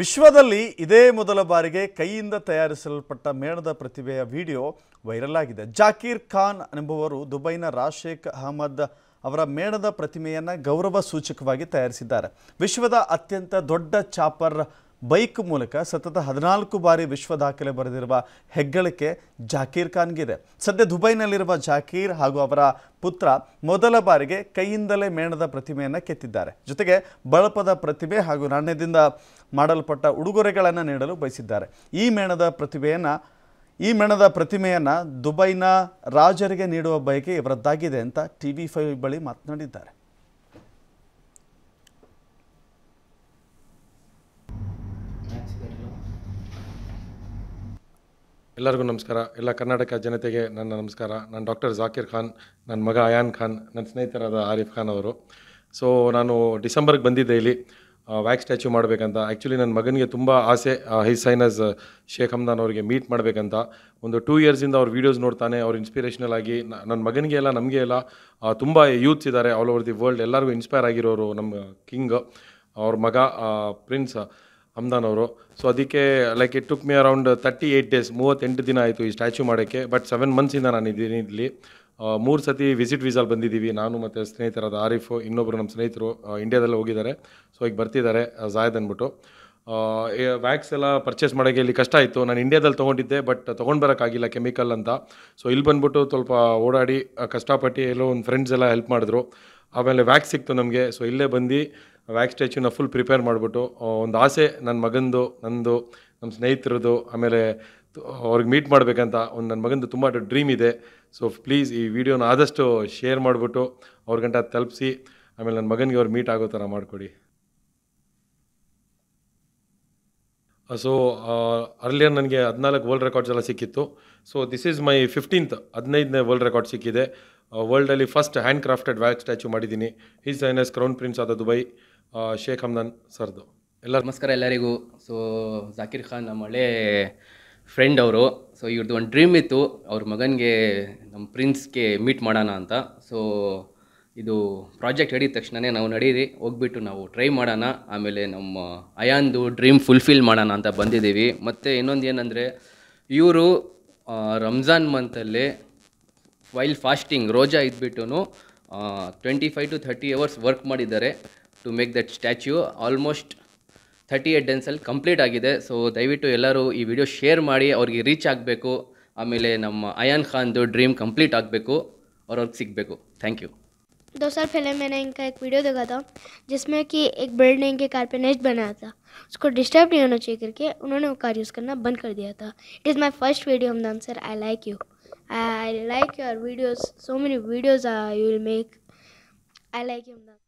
ವಿಶ್ವದಲ್ಲಿ ಇದೇ ಮೊದಲ ಬಾರಿಗೆ ಕೈಯಿಂದ ತಯಾರಿಸಲ್ಪಟ್ಟ ಮೇಣದ ಪ್ರತಿಭೆಯ ವಿಡಿಯೋ ವೈರಲ್ ಆಗಿದೆ ಜಾಕೀರ್ ಖಾನ್ ಎಂಬುವರು ದುಬೈನ ರಾಶೇಖ್ ಅಹಮದ್ ಅವರ ಮೇಣದ ಪ್ರತಿಮೆಯನ್ನು ಗೌರವ ಸೂಚಕವಾಗಿ ತಯಾರಿಸಿದ್ದಾರೆ ವಿಶ್ವದ ಅತ್ಯಂತ ದೊಡ್ಡ ಚಾಪರ್ ಬೈಕ್ ಮೂಲಕ ಸತತ ಹದಿನಾಲ್ಕು ಬಾರಿ ವಿಶ್ವ ದಾಖಲೆ ಬರೆದಿರುವ ಹೆಗ್ಗಳಿಕೆ ಜಾಕೀರ್ ಖಾನ್ಗಿದೆ ಸದ್ಯ ದುಬೈನಲ್ಲಿರುವ ಜಾಕೀರ್ ಹಾಗೂ ಅವರ ಪುತ್ರ ಮೊದಲ ಬಾರಿಗೆ ಕೈಯಿಂದಲೇ ಮೇಣದ ಪ್ರತಿಮೆಯನ್ನು ಕೆತ್ತಿದ್ದಾರೆ ಜೊತೆಗೆ ಬಳಪದ ಪ್ರತಿಮೆ ಹಾಗೂ ನಾಣ್ಯದಿಂದ ಮಾಡಲ್ಪಟ್ಟ ಉಡುಗೊರೆಗಳನ್ನು ನೀಡಲು ಬಯಸಿದ್ದಾರೆ ಈ ಮೇಣದ ಪ್ರತಿಭೆಯನ್ನು ಈ ಮೇಣದ ಪ್ರತಿಮೆಯನ್ನು ದುಬೈನ ರಾಜರಿಗೆ ನೀಡುವ ಬಯಕೆ ಇವರದ್ದಾಗಿದೆ ಅಂತ ಟಿ ವಿ ಫೈವ್ ಬಳಿ ಮಾತನಾಡಿದ್ದಾರೆ ಎಲ್ಲರಿಗೂ ನಮಸ್ಕಾರ ಎಲ್ಲ ಕರ್ನಾಟಕ ಜನತೆಗೆ ನನ್ನ ನಮಸ್ಕಾರ ನಾನು ಡಾಕ್ಟರ್ ಜಾಕಿರ್ ಖಾನ್ ನನ್ನ ಮಗ ಅಯಾನ್ ಖಾನ್ ನನ್ನ ಸ್ನೇಹಿತರಾದ ಆರಿಫ್ ಖಾನ್ ಅವರು ಸೊ ನಾನು ಡಿಸೆಂಬರ್ಗೆ ಬಂದಿದ್ದೆ ಇಲ್ಲಿ ವ್ಯಾಕ್ಸ್ ಸ್ಟ್ಯಾಚ್ಯೂ ಮಾಡಬೇಕಂತ ಆ್ಯಕ್ಚುಲಿ ನನ್ನ ಮಗನಿಗೆ ತುಂಬ ಆಸೆ ಹೈ ಸೈನಸ್ ಶೇಖ್ ಹಮ್ದಾನ್ ಅವರಿಗೆ ಮೀಟ್ ಮಾಡಬೇಕಂತ ಒಂದು ಟೂ ಇಯರ್ಸಿಂದ ಅವ್ರ ವೀಡಿಯೋಸ್ ನೋಡ್ತಾನೆ ಅವ್ರು ಇನ್ಸ್ಪಿರೇಷನಲ್ ಆಗಿ ನನ್ನ ಮಗನಿಗೆ ಎಲ್ಲ ನಮಗೆ ಎಲ್ಲ ತುಂಬ ಯೂತ್ಸ್ ಇದ್ದಾರೆ ಆಲ್ ಓವರ್ ದಿ ವರ್ಲ್ಡ್ ಎಲ್ಲರಿಗೂ ಇನ್ಸ್ಪೈರ್ ಆಗಿರೋರು ನಮ್ಮ ಕಿಂಗ್ ಅವ್ರ ಮಗ ಪ್ರಿನ್ಸ್ ಹಮ್ದಾನ್ ಅವರು ಸೊ ಅದಕ್ಕೆ like it took me around thirty eight days ಮೂವತ್ತೆಂಟು ದಿನ ಆಯಿತು ಈ ಸ್ಟ್ಯಾಚ್ಯೂ ಮಾಡೋಕ್ಕೆ ಬಟ್ ಸೆವೆನ್ ಮಂತ್ಸಿಂದ ನಾನು ಇದ್ದೀನಿ ಇಲ್ಲಿ ಮೂರು ಸತಿ ವಿಸಿಟ್ ವೀಸಲ್ಲಿ ಬಂದಿದ್ದೀವಿ ನಾನು ಮತ್ತು ಸ್ನೇಹಿತರಾದ ಆರಿಫು ಇನ್ನೊಬ್ಬರು ನಮ್ಮ ಸ್ನೇಹಿತರು ಇಂಡ್ಯಾದಲ್ಲಿ ಹೋಗಿದ್ದಾರೆ ಸೊ ಈಗ ಬರ್ತಿದ್ದಾರೆ ಜಾಯದ್ ಅಂದ್ಬಿಟ್ಟು ವ್ಯಾಕ್ಸ್ ಎಲ್ಲ ಪರ್ಚೇಸ್ ಮಾಡೋಕ್ಕೆ ಇಲ್ಲಿ ಕಷ್ಟ ಆಯಿತು ನಾನು ಇಂಡ್ಯಾದಲ್ಲಿ ತೊಗೊಂಡಿದ್ದೆ ಬಟ್ ತೊಗೊಂಡು ಬರೋಕ್ಕಾಗಿಲ್ಲ ಕೆಮಿಕಲ್ ಅಂತ ಸೊ ಇಲ್ಲಿ ಬಂದ್ಬಿಟ್ಟು ಸ್ವಲ್ಪ ಓಡಾಡಿ ಕಷ್ಟಪಟ್ಟು ಎಲ್ಲೋ ಒಂದು ಫ್ರೆಂಡ್ಸ್ ಎಲ್ಲ ಹೆಲ್ಪ್ ಮಾಡಿದ್ರು ಆಮೇಲೆ ವ್ಯಾಕ್ಸ್ ಸಿಕ್ತು ನಮಗೆ ಸೊ ಇಲ್ಲೇ ಬಂದು ವ್ಯಾಕ್ ಸ್ಟ್ಯಾಚ್ಯೂನ ಫುಲ್ ಪ್ರಿಪೇರ್ ಮಾಡಿಬಿಟ್ಟು ಒಂದು ಆಸೆ ನನ್ನ ಮಗನದು ನಂದು ನಮ್ಮ ಸ್ನೇಹಿತರದು ಆಮೇಲೆ ಅವ್ರಿಗೆ ಮೀಟ್ ಮಾಡಬೇಕಂತ ಒಂದು ನನ್ನ ಮಗನದು ತುಂಬ ಡ್ರೀಮ್ ಇದೆ ಸೊ ಪ್ಲೀಸ್ ಈ ವಿಡಿಯೋನ ಆದಷ್ಟು ಶೇರ್ ಮಾಡಿಬಿಟ್ಟು ಅವ್ರ ಗಂಟ ತಲುಪಿಸಿ ಆಮೇಲೆ ನನ್ನ ಮಗನಿಗೆ ಅವ್ರು ಮೀಟ್ ಆಗೋ ಥರ ಮಾಡಿಕೊಡಿ ಸೊ ಅರ್ಲಿಯರ್ ನನಗೆ ಹದಿನಾಲ್ಕು ವರ್ಲ್ಡ್ ರೆಕಾರ್ಡ್ಸ್ ಎಲ್ಲ ಸಿಕ್ಕಿತ್ತು so this is my fifteenth ಹದಿನೈದನೇ ವರ್ಲ್ಡ್ ರೆಕಾರ್ಡ್ ಸಿಕ್ಕಿದೆ ವರ್ಲ್ಡಲ್ಲಿ first hand crafted wax statue ಮಾಡಿದ್ದೀನಿ his highness crown prince ಆದ ದುಬೈ ಶೇಖ್ ಹಮ್ದಾನ್ ಸರ್ದು ಎಲ್ಲ ನಮಸ್ಕಾರ ಎಲ್ಲರಿಗೂ ಸೊ ಜಾಕಿರ್ ಖಾನ್ ನಮ್ಮ ಹಳೆ ಫ್ರೆಂಡ್ ಅವರು ಸೊ ಇವ್ರದ್ದು ಒಂದು ಡ್ರೀಮ್ ಇತ್ತು ಅವ್ರ ಮಗನಿಗೆ ನಮ್ಮ ಪ್ರಿನ್ಸ್ಗೆ ಮೀಟ್ ಮಾಡೋಣ ಅಂತ ಸೊ ಇದು ಪ್ರಾಜೆಕ್ಟ್ ಹಿಡಿದ ತಕ್ಷಣವೇ ನಾವು ನಡೀರಿ ಹೋಗ್ಬಿಟ್ಟು ನಾವು ಟ್ರೈ ಮಾಡೋಣ ಆಮೇಲೆ ನಮ್ಮ ಅಯಾಂದು ಡ್ರೀಮ್ ಫುಲ್ಫಿಲ್ ಮಾಡೋಣ ಅಂತ ಬಂದಿದ್ದೀವಿ ಮತ್ತು ಇನ್ನೊಂದು ಏನಂದರೆ ಇವರು ರಂಜಾನ್ ಮಂತಲ್ಲಿ ವೈಲ್ ಫಾಸ್ಟಿಂಗ್ ರೋಜಾ ಇದ್ಬಿಟ್ಟು twenty five to thirty hours work ಮಾಡಿದ್ದಾರೆ to make that statue almost thirty eight डेन्सल कंप्लीट ಆಗಿದೆ सो ದಯವಿಟ್ಟು ಎಲ್ಲರೂ ಈ ವಿಡಿಯೋ ಶೇರ್ ಮಾಡಿ ಅವ್ರಿಗೆ ರೀಚ್ ಆಗಬೇಕು ಆಮೇಲೆ ನಮ್ಮ ಅಯಾನ್ और थैंक यू दो साल पहले मैंने इनका एक वीडियो देखा था जिसमें कि एक बर्ड ने इनके कार पर नेस्ट बनाया था उसको डिस्टर्ब नहीं होना चाहिए करके उन्होंने वो कार यूज़ करना बंद कर दिया था it is my first video Hamdan sir I like you I like your videos so many videos you will make I like you